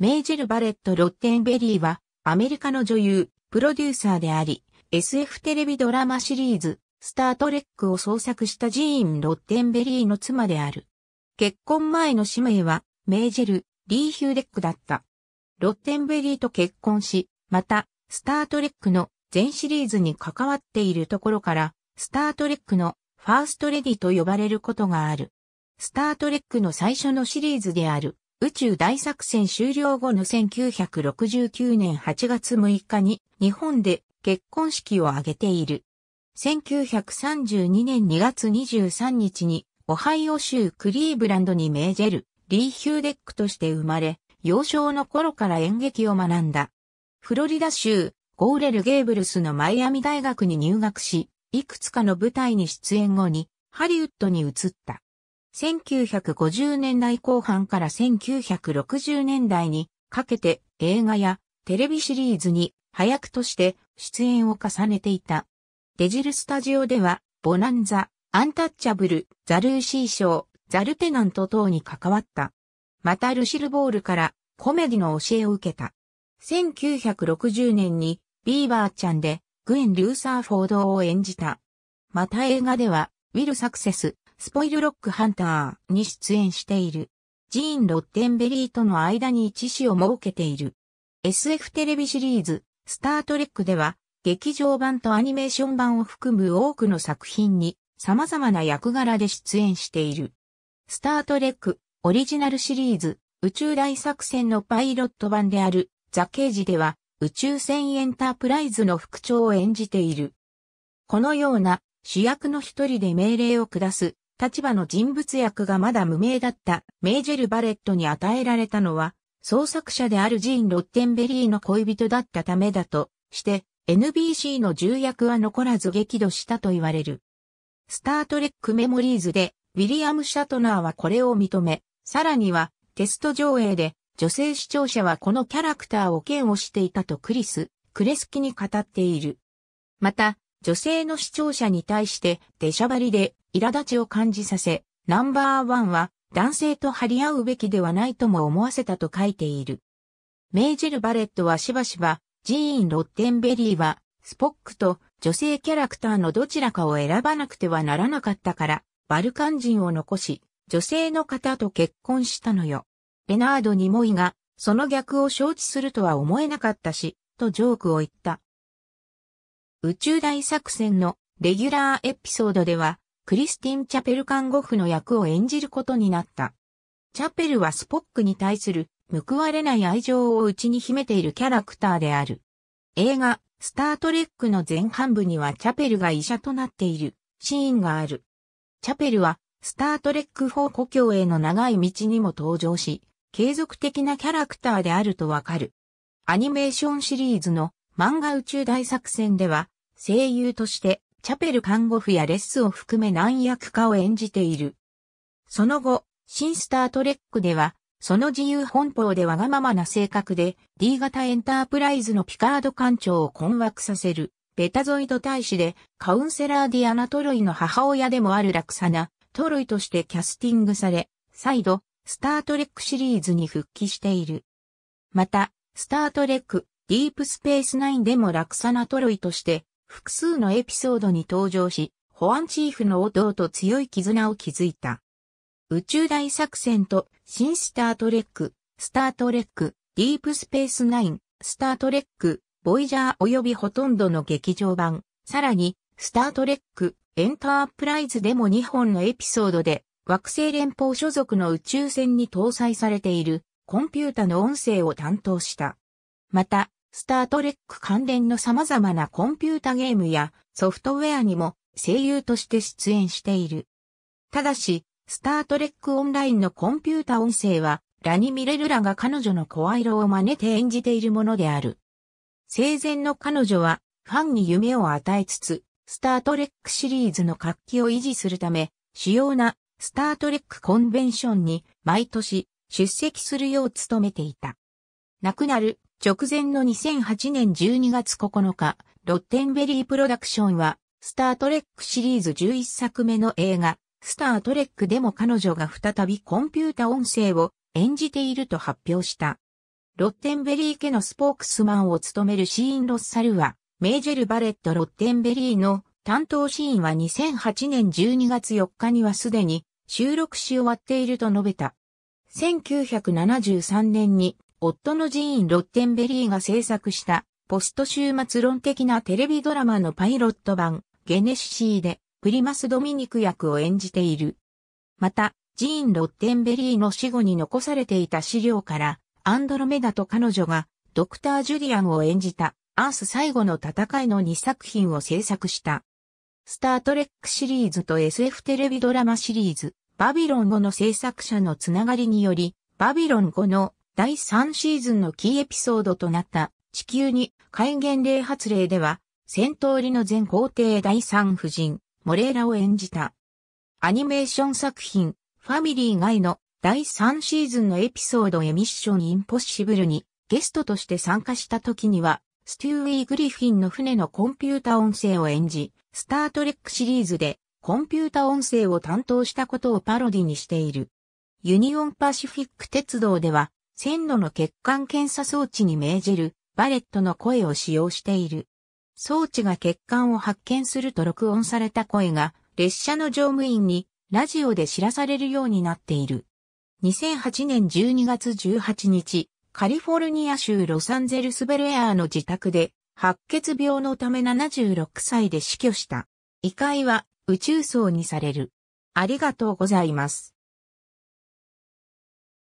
メイジル・バレット・ロッテンベリーは、アメリカの女優、プロデューサーであり、SF テレビドラマシリーズ、スタートレックを創作したジーン・ロッテンベリーの妻である。結婚前の氏名は、メイジル・リー・ヒューデックだった。ロッテンベリーと結婚し、また、スタートレックの全シリーズに関わっているところから、スタートレックのファーストレディと呼ばれることがある。スタートレックの最初のシリーズである、宇宙大作戦終了後の1969年8月6日に日本で結婚式を挙げている。1932年2月23日にオハイオ州クリーブランドに命じるリー・ヒューデックとして生まれ、幼少の頃から演劇を学んだ。フロリダ州ゴーレル・ゲーブルスのマイアミ大学に入学し、いくつかの舞台に出演後にハリウッドに移った。1950年代後半から1960年代にかけて映画やテレビシリーズに早くとして出演を重ねていた。デジルスタジオでは、ボナンザ、アンタッチャブル、ザルーシー賞、ザルテナント等に関わった。またルシルボールからコメディの教えを受けた。1960年にビーバーちゃんでグエン・リューサーフォードを演じた。また映画では、ウィル・サクセス、スポイルロックハンターに出演している。ジーン・ロッテンベリーとの間に一子を設けている。SF テレビシリーズ、スタートレックでは、劇場版とアニメーション版を含む多くの作品に様々な役柄で出演している。スタートレック、オリジナルシリーズ、宇宙大作戦のパイロット版である、ザ・ケージでは、宇宙船エンタープライズの副長を演じている。このような主役の一人で命令を下す立場の人物役がまだ無名だったメージェル・バレットに与えられたのは、創作者であるジーン・ロッテンベリーの恋人だったためだとして、NBC の重役は残らず激怒したと言われる。スタートレック・メモリーズで、ウィリアム・シャトナーはこれを認め、さらには、テスト上映で、女性視聴者はこのキャラクターを嫌悪していたとクリス、クレスキに語っている。また、女性の視聴者に対して、デシャバリで苛立ちを感じさせ、ナンバーワンは男性と張り合うべきではないとも思わせたと書いている。メイジル・バレットはしばしば、ジーン・ロッテンベリーは、スポックと女性キャラクターのどちらかを選ばなくてはならなかったから、バルカン人を残し、女性の方と結婚したのよ。ベナード・ニモイが、その逆を承知するとは思えなかったし、とジョークを言った。宇宙大作戦のレギュラーエピソードでは、クリスティン・チャペル看護婦の役を演じることになった。チャペルはスポックに対する報われない愛情を内に秘めているキャラクターである。映画、スタートレックの前半部にはチャペルが医者となっているシーンがある。チャペルは、スタートレック4故郷への長い道にも登場し、継続的なキャラクターであるとわかる。アニメーションシリーズの漫画宇宙大作戦では、声優としてチャペル看護婦やレッスを含め何役かを演じている。その後、新スタートレックでは、その自由奔放でわがままな性格で、D 型エンタープライズのピカード艦長を困惑させる、ベタゾイド大使で、カウンセラーディアナ・トロイの母親でもあるラクサナ、トロイとしてキャスティングされ、再度、スタートレックシリーズに復帰している。また、スタートレック、ディープスペースナインでもラクサナ・トロイとして、複数のエピソードに登場し、保安チーフの弟と強い絆を築いた。宇宙大作戦と、新スタートレック、スタートレック、ディープスペースナイン、スタートレック、ボイジャー及びほとんどの劇場版、さらに、スタートレック、エンタープライズでも2本のエピソードで、惑星連邦所属の宇宙船に搭載されているコンピュータの音声を担当した。また、スタートレック関連の様々なコンピュータゲームやソフトウェアにも声優として出演している。ただし、スタートレックオンラインのコンピュータ音声は、ラニミレルラが彼女の声色を真似て演じているものである。生前の彼女は、ファンに夢を与えつつ、スタートレックシリーズの活気を維持するため、主要なスタートレックコンベンションに毎年出席するよう努めていた。亡くなる直前の2008年12月9日、ロッテンベリープロダクションは、スタートレックシリーズ11作目の映画、スタートレックでも彼女が再びコンピュータ音声を演じていると発表した。ロッテンベリー家のスポークスマンを務めるシーン・ロッサルは、メージェル・バレット・ロッテンベリーの担当シーンは2008年12月4日にはすでに収録し終わっていると述べた。1973年に夫のジーン・ロッテンベリーが制作したポスト終末論的なテレビドラマのパイロット版ゲネシシーでプリマス・ドミニク役を演じている。また、ジーン・ロッテンベリーの死後に残されていた資料からアンドロメダと彼女がドクター・ジュリアンを演じたアース最後の戦いの2作品を制作した。スタートレックシリーズと SF テレビドラマシリーズ、バビロン5の制作者のつながりにより、バビロン5の第3シーズンのキーエピソードとなった地球に戒厳令発令では、戦闘りの前皇帝第3夫人、モレーラを演じた。アニメーション作品、ファミリー外の第3シーズンのエピソードエミッションインポッシブルにゲストとして参加した時には、スティーィー・グリフィンの船のコンピュータ音声を演じ、スタートレックシリーズでコンピュータ音声を担当したことをパロディにしている。ユニオンパシフィック鉄道では線路の血管検査装置に命じるバレットの声を使用している。装置が血管を発見すると録音された声が列車の乗務員にラジオで知らされるようになっている。2008年12月18日、カリフォルニア州ロサンゼルスベルエアの自宅で白血病のため76歳で死去した。遺界は宇宙葬にされる。ありがとうございます。